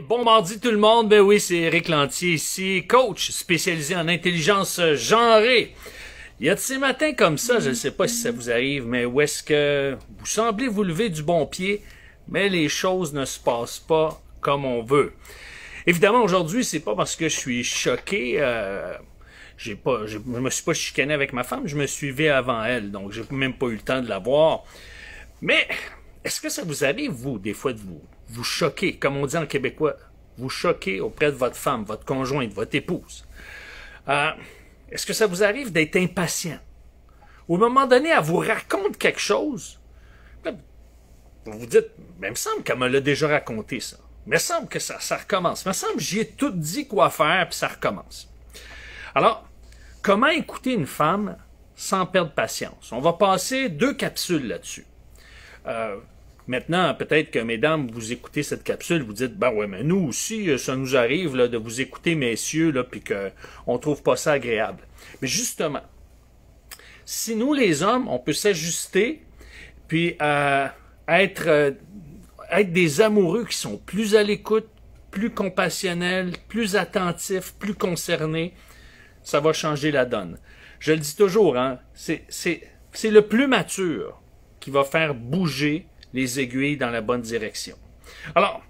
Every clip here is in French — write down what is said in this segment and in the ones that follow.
bon mardi tout le monde, ben oui, c'est Eric Lantier ici, coach spécialisé en intelligence genrée. Il y a de ces matins comme ça, je ne sais pas si ça vous arrive, mais où est-ce que vous semblez vous lever du bon pied, mais les choses ne se passent pas comme on veut. Évidemment, aujourd'hui, c'est pas parce que je suis choqué. Euh, j'ai pas, je me suis pas chicané avec ma femme, je me suivais avant elle, donc j'ai même pas eu le temps de la voir. Mais est-ce que ça vous arrive, vous, des fois, de vous vous choquez, comme on dit en québécois, vous choquez auprès de votre femme, votre conjointe, votre épouse. Euh, est-ce que ça vous arrive d'être impatient? Au moment donné, elle vous raconte quelque chose, ben, vous vous dites, mais ben, il me semble qu'elle me l'a déjà raconté ça. Il me semble que ça, ça recommence. Il me semble que j'y ai tout dit quoi faire, puis ça recommence. Alors, comment écouter une femme sans perdre patience? On va passer deux capsules là-dessus. Euh, Maintenant, peut-être que, mesdames, vous écoutez cette capsule, vous dites, ben ouais, mais nous aussi, euh, ça nous arrive de vous écouter, messieurs, puis qu'on ne trouve pas ça agréable. Mais justement, si nous, les hommes, on peut s'ajuster, puis euh, être, euh, être des amoureux qui sont plus à l'écoute, plus compassionnels, plus attentifs, plus concernés, ça va changer la donne. Je le dis toujours, hein, c'est le plus mature qui va faire bouger les aiguilles dans la bonne direction. Alors,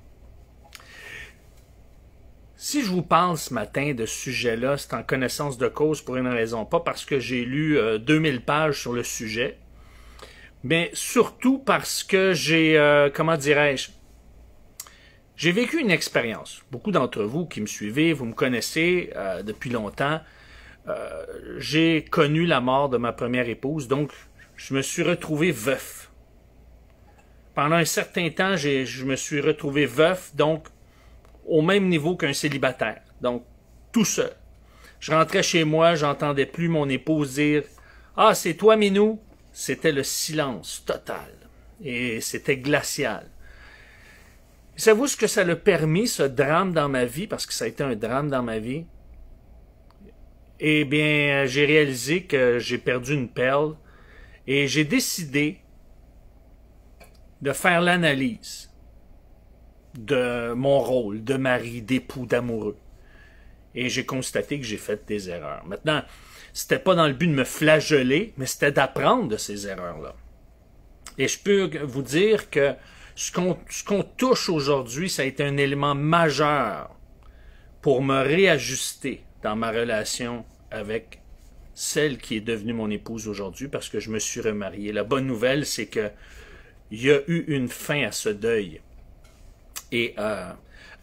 si je vous parle ce matin de ce sujet-là, c'est en connaissance de cause pour une raison, pas parce que j'ai lu 2000 euh, pages sur le sujet, mais surtout parce que j'ai, euh, comment dirais-je, j'ai vécu une expérience. Beaucoup d'entre vous qui me suivez, vous me connaissez euh, depuis longtemps. j'ai connu la mort de ma première épouse, donc je me suis retrouvé veuf pendant un certain temps, je me suis retrouvé veuf, donc au même niveau qu'un célibataire, donc tout seul. Je rentrais chez moi, j'entendais plus mon épouse dire Ah, c'est toi, Minou C'était le silence total. Et c'était glacial. savez ce que ça le permis, ce drame dans ma vie, parce que ça a été un drame dans ma vie? Eh bien, j'ai réalisé que j'ai perdu une perle et j'ai décidé de faire l'analyse de mon rôle de mari, d'époux, d'amoureux. Et j'ai constaté que j'ai fait des erreurs. Maintenant, c'était pas dans le but de me flageller, mais c'était d'apprendre de ces erreurs-là. Et je peux vous dire que ce qu'on touche aujourd'hui, ça a été un élément majeur pour me réajuster dans ma relation avec celle qui est devenue mon épouse aujourd'hui parce que je me suis remarié. La bonne nouvelle, c'est que il y a eu une fin à ce deuil et à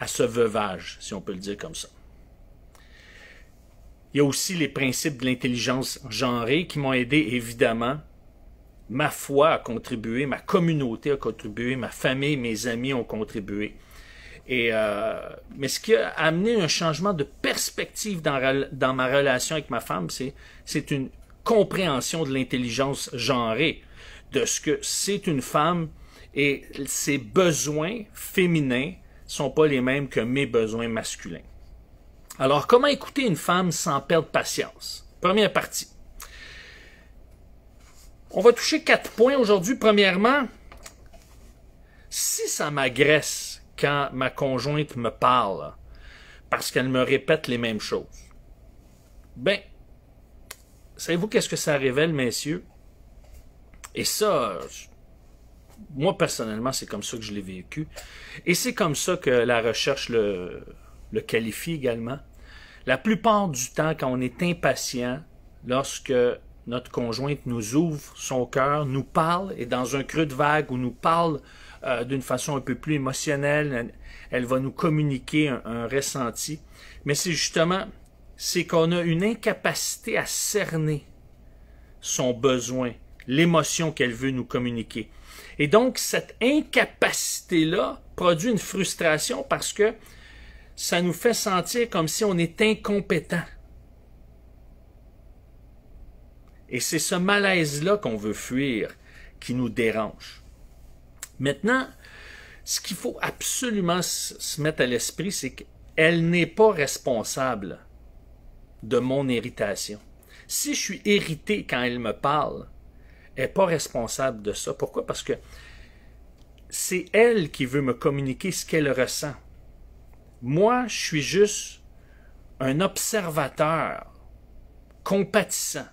ce veuvage, si on peut le dire comme ça. Il y a aussi les principes de l'intelligence genrée qui m'ont aidé, évidemment. Ma foi a contribué, ma communauté a contribué, ma famille, mes amis ont contribué. Et, euh, mais ce qui a amené un changement de perspective dans, dans ma relation avec ma femme, c'est une compréhension de l'intelligence genrée de ce que c'est une femme et ses besoins féminins sont pas les mêmes que mes besoins masculins. Alors, comment écouter une femme sans perdre patience? Première partie. On va toucher quatre points aujourd'hui. Premièrement, si ça m'agresse quand ma conjointe me parle parce qu'elle me répète les mêmes choses, ben, savez-vous qu'est-ce que ça révèle, messieurs? Et ça, moi personnellement, c'est comme ça que je l'ai vécu. Et c'est comme ça que la recherche le, le qualifie également. La plupart du temps, quand on est impatient, lorsque notre conjointe nous ouvre son cœur, nous parle, et dans un creux de vague où nous parle euh, d'une façon un peu plus émotionnelle, elle, va nous communiquer un ressenti. Mais c'est justement, c'est qu'on a une incapacité à cerner son besoin, l'émotion qu'elle veut nous communiquer. Et donc, cette incapacité-là produit une frustration parce que ça nous fait sentir comme si on est incompétent. Et c'est ce malaise-là qu'on veut fuir qui nous dérange. Maintenant, ce qu'il faut absolument se mettre à l'esprit, c'est qu'elle n'est pas responsable de mon irritation. Si je suis irrité quand elle me parle, n'est pas responsable de ça. Pourquoi? Parce que c'est elle qui veut me communiquer ce qu'elle ressent. Moi, je suis juste un observateur compatissant,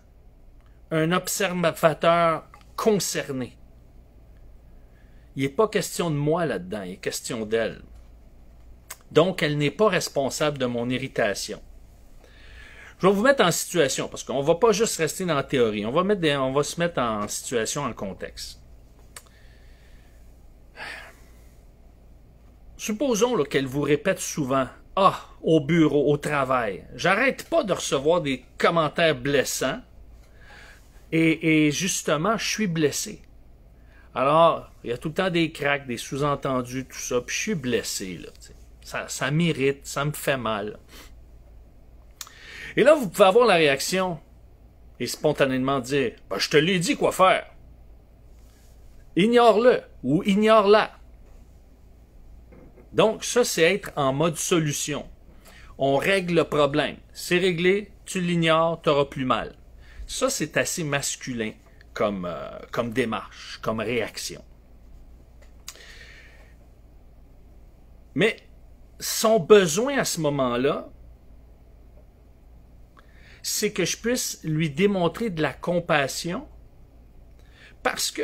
un observateur concerné. Il n'est pas question de moi là-dedans, il est question d'elle. Donc, elle n'est pas responsable de mon irritation. Je vais vous mettre en situation, parce qu'on va pas juste rester dans la théorie. On va, mettre on va se mettre en situation, en contexte. Supposons qu'elle vous répète souvent Ah, au bureau, au travail, j'arrête pas de recevoir des commentaires blessants et, justement, je suis blessé. Alors, il y a tout le temps des cracks, des sous-entendus, tout ça, puis je suis blessé. ça, ça m'irrite, ça me fait mal. Et là, vous pouvez avoir la réaction et spontanément dire bah, Je te l'ai dit quoi faire. Ignore-le ou ignore-la. Donc, ça, c'est être en mode solution. On règle le problème. C'est réglé, tu l'ignores, tu auras plus mal. Ça, c'est assez masculin comme, euh, comme démarche, comme réaction. Mais son besoin à ce moment-là, c'est que je puisse lui démontrer de la compassion parce que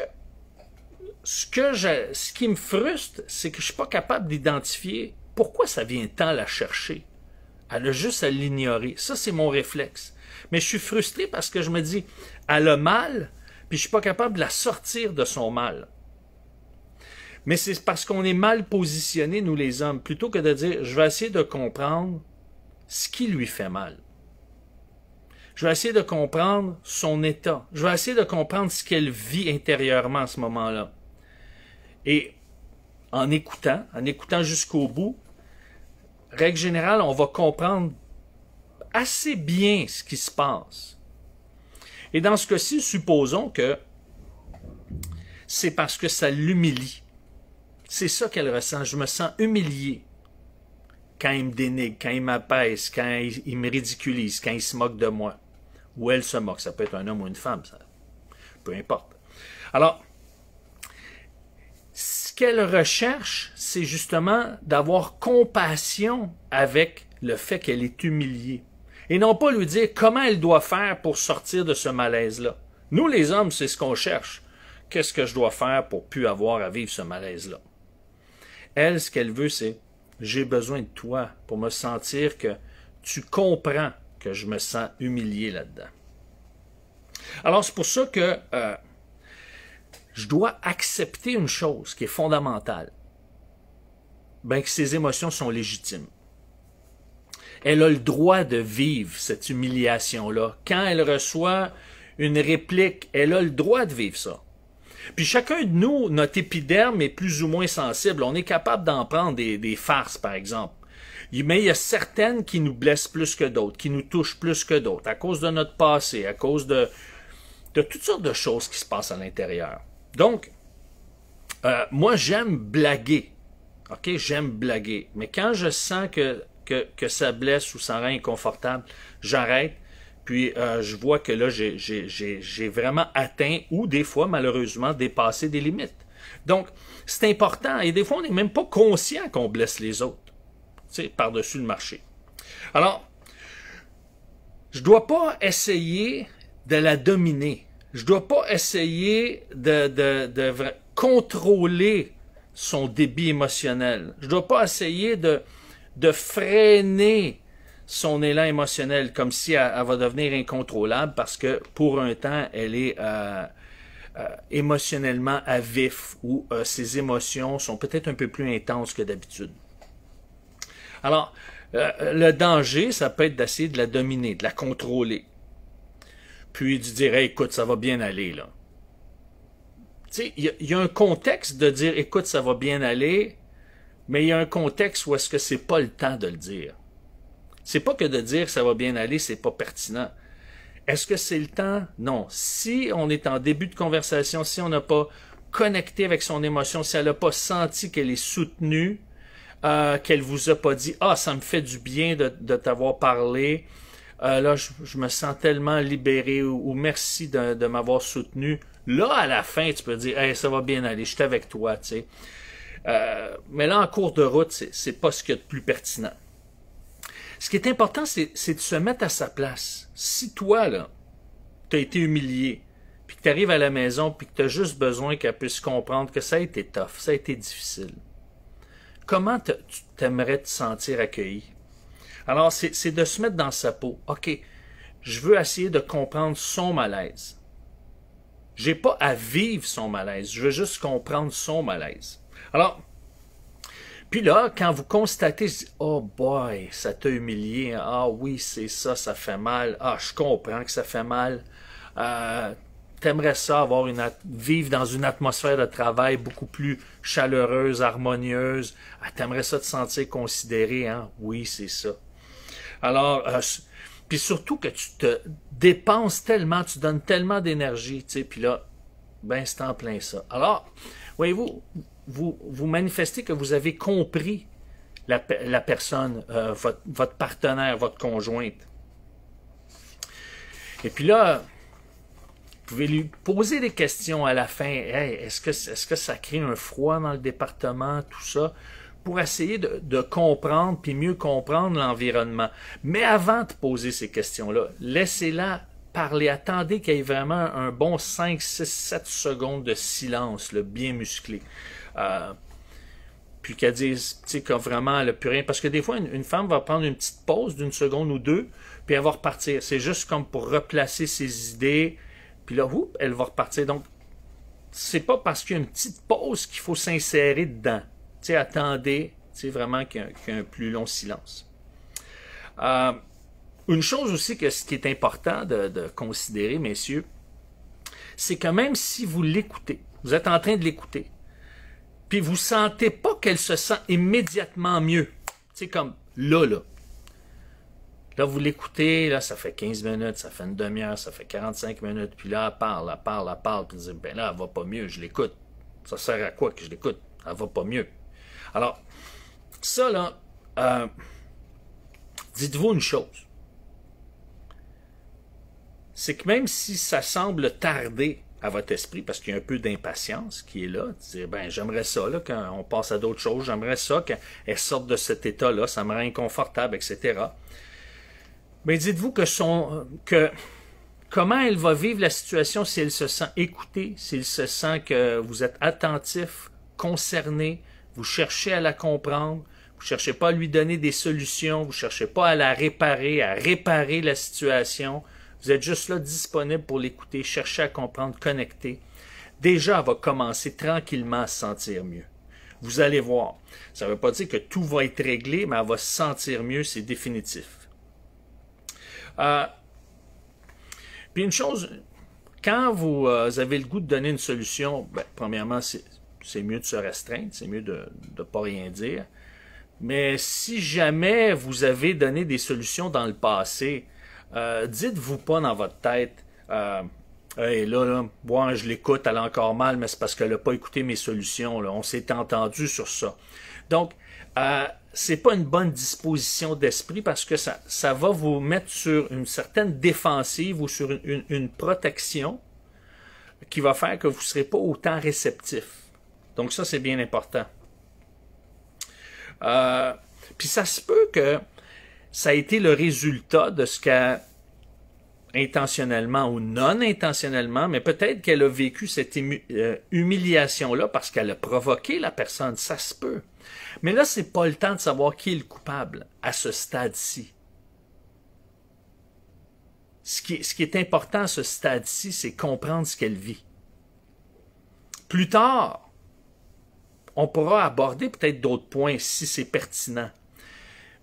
ce, que ce qui me frustre, c'est que je suis pas capable d'identifier pourquoi ça vient tant la chercher. Elle a juste à l'ignorer. Ça, c'est mon réflexe. Mais je suis frustré parce que je me dis, elle a mal, puis je suis pas capable de la sortir de son mal. Mais c'est parce qu'on est mal positionnés, nous les hommes, plutôt que de dire, je vais essayer de comprendre ce qui lui fait mal. Je vais essayer de comprendre son état. Je vais essayer de comprendre ce qu'elle vit intérieurement à ce moment-là. Et en écoutant, en écoutant jusqu'au bout, règle générale, on va comprendre assez bien ce qui se passe. Et dans ce cas-ci, supposons que c'est parce que ça l'humilie. C'est ça qu'elle ressent. Je me sens humilié quand il me dénigre, quand il m'apaise, quand il, me ridiculise, quand il se moque de moi. Ou elle se moque. Ça peut être un homme ou une femme, ça. peu importe. Alors, ce qu'elle recherche, c'est justement d'avoir compassion avec le fait qu'elle est humiliée. Et non pas lui dire comment elle doit faire pour sortir de ce malaise-là. Nous, les hommes, c'est ce qu'on cherche. Qu'est-ce que je dois faire pour plus avoir à vivre ce malaise-là? Elle, ce qu'elle veut, c'est j'ai besoin de toi pour me sentir que tu comprends que je me sens humilié là-dedans. Alors c'est pour ça que euh, je dois accepter une chose qui est fondamentale, bien que ces émotions sont légitimes. Elle a le droit de vivre cette humiliation-là. Quand elle reçoit une réplique, elle a le droit de vivre ça. Puis chacun de nous, notre épiderme est plus ou moins sensible. On est capable d'en prendre des farces, par exemple mais il y a certaines qui nous blessent plus que d'autres, qui nous touchent plus que d'autres, à cause de notre passé, à cause de, de toutes sortes de choses qui se passent à l'intérieur. Donc, euh, moi, j'aime blaguer. OK, j'aime blaguer. Mais quand je sens que, que, ça blesse ou ça rend inconfortable, j'arrête. Puis euh, je vois que là, j'ai vraiment atteint ou des fois, malheureusement, dépassé des limites. Donc, c'est important. Et des fois, on n'est même pas conscient qu'on blesse les autres par-dessus le marché. Alors, je ne dois pas essayer de la dominer. Je ne dois pas essayer de, contrôler son débit émotionnel. Je ne dois pas essayer de, freiner son élan émotionnel comme si elle, va devenir incontrôlable parce que pour un temps, elle est euh, euh, émotionnellement à vif ou euh, ses émotions sont peut-être un peu plus intenses que d'habitude. Alors, euh, le danger, ça peut être d'essayer de la dominer, de la contrôler. Puis de dire, écoute, ça va bien aller, là. Tu sais, il y, y, a un contexte de dire, écoute, ça va bien aller, mais il y a un contexte où est-ce que c'est pas le temps de le dire. C'est pas que de dire ça va bien aller, c'est pas pertinent. Est-ce que c'est le temps? Non. Si on est en début de conversation, si on n'a pas connecté avec son émotion, si elle n'a pas senti qu'elle est soutenue, euh, qu'elle vous a pas dit Ah, ça me fait du bien de, t'avoir parlé. Euh, là, je, me sens tellement libéré ou, merci de, m'avoir soutenu. Là, à la fin, tu peux dire Hey, ça va bien aller, je suis avec toi, tu sais. Euh, mais là, en cours de route, c'est pas ce qu'il y a de plus pertinent. Ce qui est important, c'est de se mettre à sa place. Si toi, là, t'as été humilié, puis que tu arrives à la maison, puis que tu as juste besoin qu'elle puisse comprendre que ça a été tough, ça a été difficile. Comment tu t'aimerais te sentir accueilli? Alors, c'est de se mettre dans sa peau. OK, je veux essayer de comprendre son malaise. J'ai pas à vivre son malaise, je veux juste comprendre son malaise. Alors, puis là, quand vous constatez, oh boy, ça t'a humilié, hein? ah oui, c'est ça, ça fait mal, ah, je comprends que ça fait mal, euh, t'aimerais ça avoir une vivre dans une atmosphère de travail beaucoup plus chaleureuse, harmonieuse. Ah, t'aimerais ça te sentir considéré, hein? Oui, c'est ça. Alors, euh, puis surtout que tu te dépenses tellement, tu donnes tellement d'énergie, tu sais, puis là, ben c'est en plein ça. Alors, voyez-vous, vous, vous manifestez que vous avez compris la, personne, euh, votre, votre partenaire, votre conjointe. Et puis là, vous pouvez lui poser des questions à la fin. est-ce que, est que ça crée un froid dans le département, tout ça? pour essayer de, comprendre puis mieux comprendre l'environnement. Mais avant de poser ces questions-là, laissez-la parler, attendez qu'il y ait vraiment un bon 5, 6, 7 secondes de silence, le bien musclé. Euh, puis qu'elle dise, tu sais, vraiment, le plus rien. Parce que des fois, une, une femme va prendre une petite pause d'une seconde ou deux, puis elle va repartir. C'est juste comme pour replacer ses idées, puis là, elle va repartir. Donc, c'est pas parce qu'il y a une petite pause qu'il faut s'insérer dedans. attendez c'est vraiment qu'il y, un plus long silence. Euh, une chose aussi que ce qui est important de, considérer, messieurs, c'est que même si vous l'écoutez, vous êtes en train de l'écouter, puis vous sentez pas qu'elle se sent immédiatement mieux. C'est comme là, là. Là, vous l'écoutez, là, ça fait 15 minutes, ça fait une demi-heure, ça fait 45 minutes, puis là, elle parle, elle parle, elle parle, puis vous dites, ben là, elle va pas mieux, je l'écoute. Ça sert à quoi que je l'écoute? Elle va pas mieux. Alors, ça, là, euh, dites-vous une chose. C'est que même si ça semble tarder à votre esprit, parce qu'il y a un peu d'impatience qui est là, vous dire, ben, j'aimerais ça, là, qu'on passe à d'autres choses, j'aimerais ça, qu'elle sorte de cet état-là, ça me rend inconfortable, etc mais dites-vous que son que comment elle va vivre la situation si elle se sent écoutée, s'il se sent que vous êtes attentif, concerné, vous cherchez à la comprendre, vous cherchez pas à lui donner des solutions, vous cherchez pas à la réparer, à réparer la situation. Vous êtes juste là disponible pour l'écouter, chercher à comprendre, connecter. Déjà, elle va commencer tranquillement à se sentir mieux. Vous allez voir. Ça ne veut pas dire que tout va être réglé, mais elle va se sentir mieux, c'est définitif. Euh, puis une chose, quand vous euh, avez le goût de donner une solution, ben, premièrement, c'est mieux de se restreindre, c'est mieux de ne pas rien dire. Mais si jamais vous avez donné des solutions dans le passé, euh, dites-vous pas dans votre tête, euh, hey, là, moi je l'écoute, elle a encore mal, mais c'est parce qu'elle n'a pas écouté mes solutions. Là. On s'est entendu sur ça. Donc, euh, c'est pas une bonne disposition d'esprit parce que ça, ça va vous mettre sur une certaine défensive ou sur une, une, protection qui va faire que vous ne serez pas autant réceptif. Donc ça, c'est bien important. Euh, puis ça se peut que ça a été le résultat de ce qu'a intentionnellement ou non intentionnellement, mais peut-être qu'elle a vécu cette euh, humiliation-là parce qu'elle a provoqué la personne, ça se peut. Mais là, c'est pas le temps de savoir qui est le coupable à ce stade-ci. Ce ce qui est important à ce stade-ci, c'est comprendre ce qu'elle vit. Plus tard, on pourra aborder peut-être d'autres points si c'est pertinent.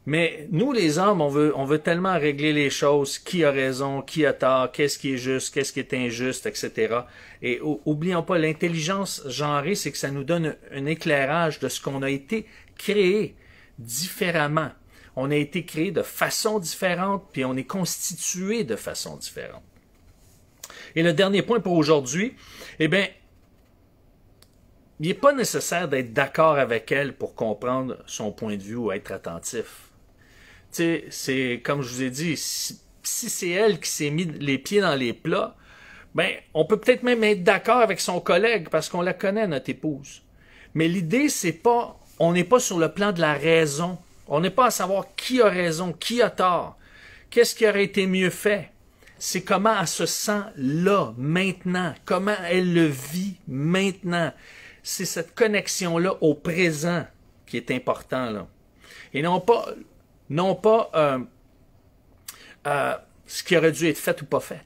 Mais nous, les hommes, on veut, on veut tellement régler les choses, qui a raison, qui a tort, qu'est-ce qui est juste, qu'est-ce qui est injuste, etc. Et oublions pas, l'intelligence genrée, c'est que ça nous donne un, éclairage de ce qu'on a été créé différemment. On a été créé de façon différente, puis on est constitué de façon différente. Et le dernier point pour aujourd'hui, eh bien, il n'est pas nécessaire d'être d'accord avec elle pour comprendre son point de vue ou être attentif c'est comme je vous ai dit, si, c'est elle qui s'est mis les pieds dans les plats, ben, on peut peut-être même être d'accord avec son collègue parce qu'on la connaît, notre épouse. Mais l'idée, c'est pas, on n'est pas sur le plan de la raison. On n'est pas à savoir qui a raison, qui a tort, qu'est-ce qui aurait été mieux fait. C'est comment elle se sent là, maintenant, comment elle le vit maintenant. C'est cette connexion-là au présent qui est important, là. Et non pas non pas euh, euh, ce qui aurait dû être fait ou pas fait.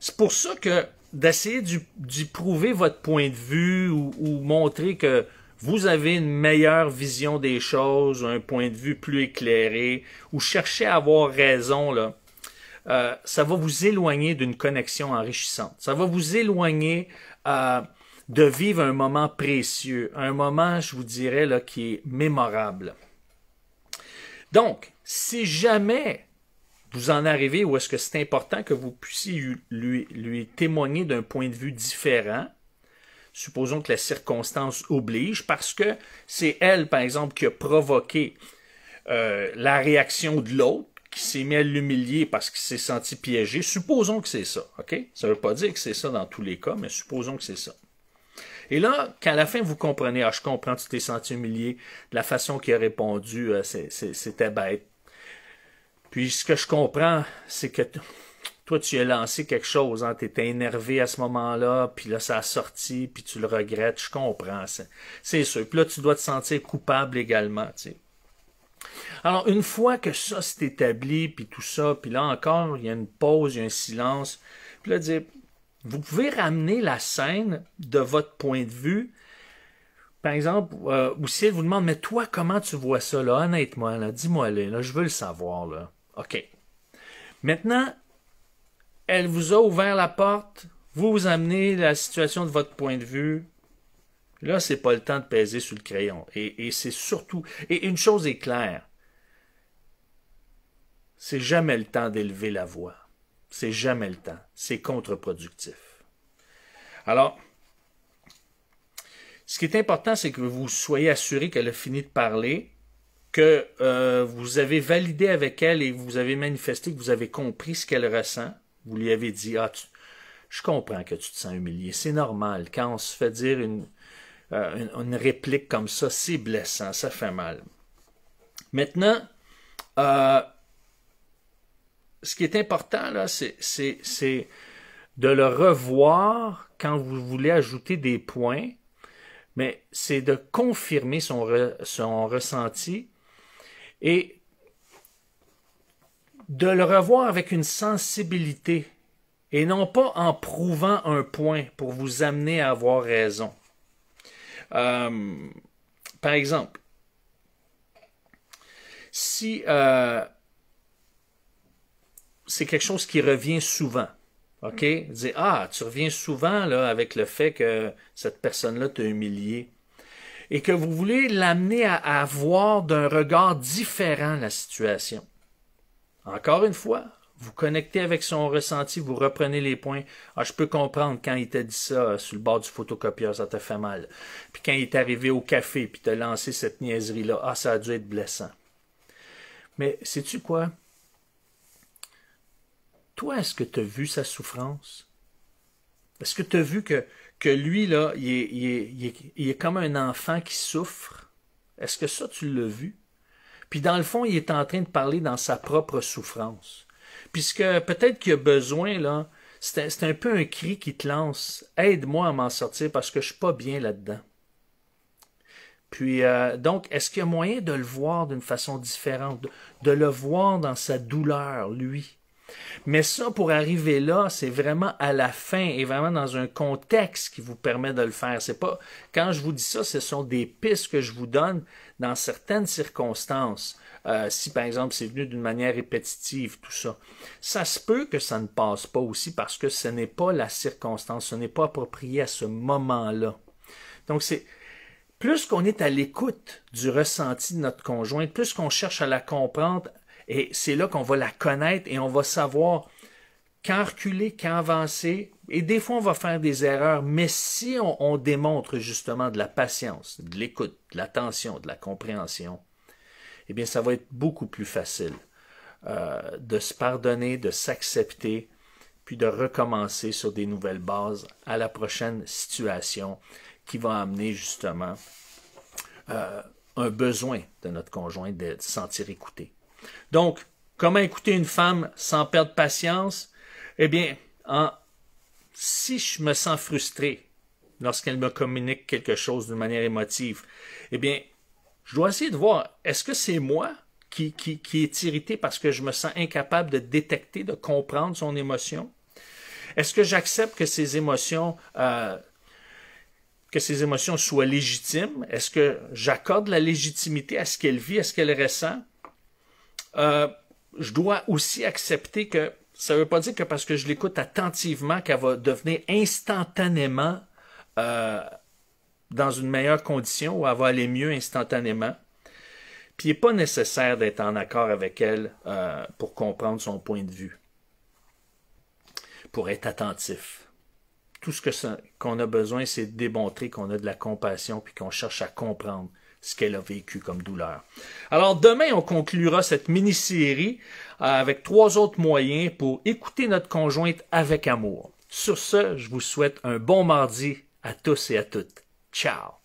C'est pour ça que d'essayer d'y prouver votre point de vue ou, montrer que vous avez une meilleure vision des choses, un point de vue plus éclairé, ou chercher à avoir raison, là, euh, ça va vous éloigner d'une connexion enrichissante. Ça va vous éloigner de vivre un moment précieux, un moment, je vous dirais, qui est mémorable. Donc, si jamais vous en arrivez où est-ce que c'est important que vous puissiez lui, lui témoigner d'un point de vue différent, supposons que la circonstance oblige, parce que c'est elle, par exemple, qui a provoqué euh, la réaction de l'autre, qui s'est mis à l'humilier parce qu'il s'est senti piégé. Supposons que c'est ça, OK? Ça ne veut pas dire que c'est ça dans tous les cas, mais supposons que c'est ça. Et là, qu'à la fin, vous comprenez, ah, je comprends, tu t'es senti humilié, de la façon qu'il a répondu, euh, c'était bête. Puis ce que je comprends, c'est que toi, tu as lancé quelque chose, hein. tu étais énervé à ce moment-là, puis là, ça a sorti, puis tu le regrettes, je comprends, c'est sûr. Puis là, tu dois te sentir coupable également, Alors, une fois que ça s'est établi, puis tout ça, puis là encore, il y a une pause, il y a un silence, puis là, dis... Vous pouvez ramener la scène de votre point de vue. Par exemple, ou si elle vous demande, mais toi, comment tu vois ça, là, honnêtement, là, dis-moi, là, je veux le savoir, là. OK. Maintenant, elle vous a ouvert la porte, vous vous amenez la situation de votre point de vue. Là, c'est pas le temps de peser sur le crayon. Et, et c'est surtout. Et une chose est claire. C'est jamais le temps d'élever la voix. C'est jamais le temps. C'est contre-productif. Alors, ce qui est important, c'est que vous soyez assuré qu'elle a fini de parler, que euh, vous avez validé avec elle et vous avez manifesté que vous avez compris ce qu'elle ressent. Vous lui avez dit, ah, je comprends que tu te sens humilié. C'est normal. Quand on se fait dire une, euh, une, réplique comme ça, c'est blessant, ça fait mal. Maintenant, euh, ce qui est important, là, c'est de le revoir quand vous voulez ajouter des points, mais c'est de confirmer son, ressenti et de le revoir avec une sensibilité et non pas en prouvant un point pour vous amener à avoir raison. Euh, par exemple, si euh, c'est quelque chose qui revient souvent. OK? dis ah, tu reviens souvent là, avec le fait que cette personne-là t'a humilié et que vous voulez l'amener à, avoir voir d'un regard différent la situation. Encore une fois, vous connectez avec son ressenti, vous reprenez les points. Ah, je peux comprendre quand il t'a dit ça euh, sur le bord du photocopieur, ça t'a fait mal. Puis quand il est arrivé au café, puis t'a lancé cette niaiserie-là, ah, ça a dû être blessant. Mais sais-tu quoi? toi, est-ce que tu as vu sa souffrance? Est-ce que tu as vu que, que lui, là, il est, comme un enfant qui souffre? Est-ce que ça, tu l'as vu? Puis dans le fond, il est en train de parler dans sa propre souffrance. Puisque peut-être qu'il a besoin, là, c'est un, peu un cri qui te lance Aide-moi à m'en sortir parce que je suis pas bien là-dedans. Puis euh, donc, est-ce qu'il y a moyen de le voir d'une façon différente, de le voir dans sa douleur, lui? Mais ça, pour arriver là, c'est vraiment à la fin et vraiment dans un contexte qui vous permet de le faire. C'est pas quand je vous dis ça, ce sont des pistes que je vous donne dans certaines circonstances. Euh, si par exemple c'est venu d'une manière répétitive, tout ça. Ça se peut que ça ne passe pas aussi parce que ce n'est pas la circonstance, ce n'est pas approprié à ce moment-là. Donc c'est plus qu'on est à l'écoute du ressenti de notre conjoint, plus qu'on cherche à la comprendre, et c'est là qu'on va la connaître et on va savoir quand reculer, quand avancer. Et des fois, on va faire des erreurs, mais si on, démontre justement de la patience, de l'écoute, de l'attention, de la compréhension, eh bien, ça va être beaucoup plus facile euh, de se pardonner, de s'accepter, puis de recommencer sur des nouvelles bases à la prochaine situation qui va amener justement euh, un besoin de notre conjoint de se sentir écouté. Donc, comment écouter une femme sans perdre patience? Eh bien, si je me sens frustré lorsqu'elle me communique quelque chose d'une manière émotive, eh bien, je dois essayer de voir, est-ce que c'est moi qui, qui, est irrité parce que je me sens incapable de détecter, de comprendre son émotion? Est-ce que j'accepte que ses émotions euh, que ces émotions soient légitimes? Est-ce que j'accorde la légitimité à ce qu'elle vit, à ce qu'elle ressent? Euh, je dois aussi accepter que ça ne veut pas dire que parce que je l'écoute attentivement qu'elle va devenir instantanément euh, dans une meilleure condition ou elle va aller mieux instantanément. Puis il n'est pas nécessaire d'être en accord avec elle euh, pour comprendre son point de vue, pour être attentif. Tout ce qu'on a besoin, c'est de démontrer qu'on a de la compassion puis qu'on cherche à comprendre ce qu'elle a vécu comme douleur. Alors demain, on conclura cette mini-série euh, avec trois autres moyens pour écouter notre conjointe avec amour. Sur ce, je vous souhaite un bon mardi à tous et à toutes. Ciao